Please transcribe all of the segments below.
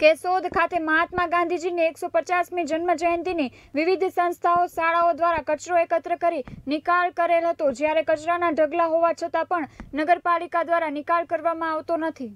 કેશોદ ખાતે મહાત્મા ગાંધીજીની એકસો પચાસમી જન્મ જયંતિની વિવિધ સંસ્થાઓ શાળાઓ દ્વારા કચરો એકત્ર કરી નિકાલ કરેલ હતો જ્યારે કચરાના ઢગલા હોવા છતાં પણ નગરપાલિકા દ્વારા નિકાલ કરવામાં આવતો નથી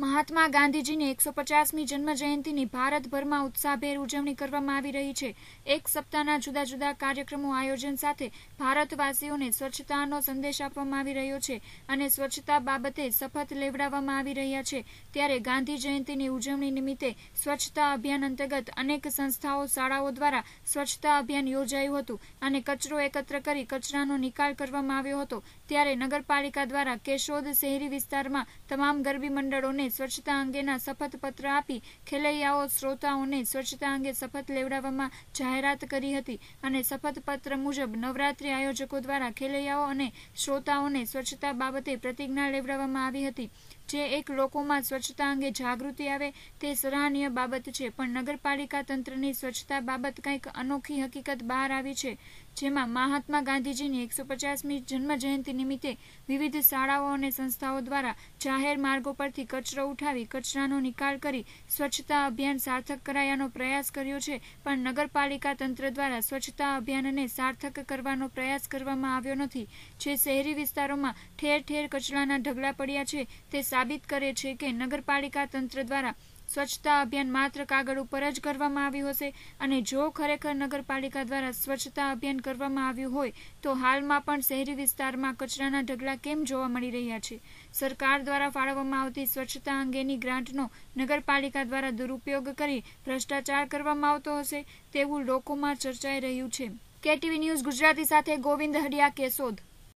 મહાત્મા ગાંધીજીની એકસો પચાસમી જન્મ જયંતિની ભારતભરમાં ઉત્સાહભેર ઉજવણી કરવામાં આવી રહી છે એક સપ્તાહના જુદા જુદા કાર્યક્રમો આયોજન સાથે ભારતવાસીઓને સ્વચ્છતાનો સંદેશ આપવામાં આવી રહ્યો છે અને સ્વચ્છતા બાબતે શપથ લેવડાવવામાં આવી રહ્યા છે ત્યારે ગાંધી જયંતિની ઉજવણી નિમિત્તે સ્વચ્છતા અભિયાન અંતર્ગત અનેક સંસ્થાઓ શાળાઓ દ્વારા સ્વચ્છતા અભિયાન યોજાયું હતું અને કચરો એકત્ર કરી કચરાનો નિકાલ કરવામાં આવ્યો હતો ત્યારે નગરપાલિકા દ્વારા કેશોદ શહેરી વિસ્તારમાં તમામ ગરબી મંડળોને સ્વચ્છતા અંગેના શપથપત્ર આપી ખેલૈયાઓ શ્રોતાઓને સ્વચ્છતા અંગે શપથ લેવડાવવામાં જાહેરાત કરી હતી અને શપથપત્ર મુજબ નવરાત્રી આયોજકો દ્વારા ખેલૈયાઓ અને શ્રોતાઓને સ્વચ્છતા બાબતે પ્રતિજ્ઞા લેવડાવવામાં આવી હતી જે એક લોકોમાં સ્વચ્છતા અંગે જાગૃતિ આવે તે સરાહનીય બાબત છે પણ નગરપાલિકા તંત્રની સ્વચ્છતા બાબત કંઈક અનોખી હકીકત બહાર આવી છે જેમાં મહાત્મા ગાંધીજીની એકસો પચાસમી જન્મ જયંતિ નિમિત્તે વિવિધ શાળાઓ અને સંસ્થાઓ દ્વારા જાહેર માર્ગો પરથી કચ્છ કચરો ઉઠાવી કચરાનો નિકાલ કરી સ્વચ્છતા અભિયાન સાર્થક કરાયાનો પ્રયાસ કર્યો છે પણ નગરપાલિકા તંત્ર દ્વારા સ્વચ્છતા અભિયાનને સાર્થક કરવાનો પ્રયાસ કરવામાં આવ્યો નથી જે શહેરી વિસ્તારોમાં ઠેર ઠેર કચરાના ઢગલા પડ્યા છે તે સાબિત કરે છે કે નગરપાલિકા તંત્ર દ્વારા સ્વચ્છતા અભિયાન માત્ર કાગળ ઉપર જ કરવામાં આવ્યું હશે અને જો ખરેખર નગરપાલિકા દ્વારા સ્વચ્છતા અભિયાન કરવામાં આવ્યું હોય તો હાલમાં પણ શહેરી વિસ્તારમાં કચરાના ઢગલા કેમ જોવા મળી રહ્યા છે સરકાર દ્વારા ફાળવવામાં આવતી સ્વચ્છતા અંગેની ગ્રાન્ટનો નગરપાલિકા દ્વારા દુરુપયોગ કરી ભ્રષ્ટાચાર કરવામાં આવતો હશે તેવું લોકોમાં ચર્ચાઈ રહ્યું છે કેટીવી ન્યૂઝ ગુજરાતી સાથે ગોવિંદ હડિયા કેસોદ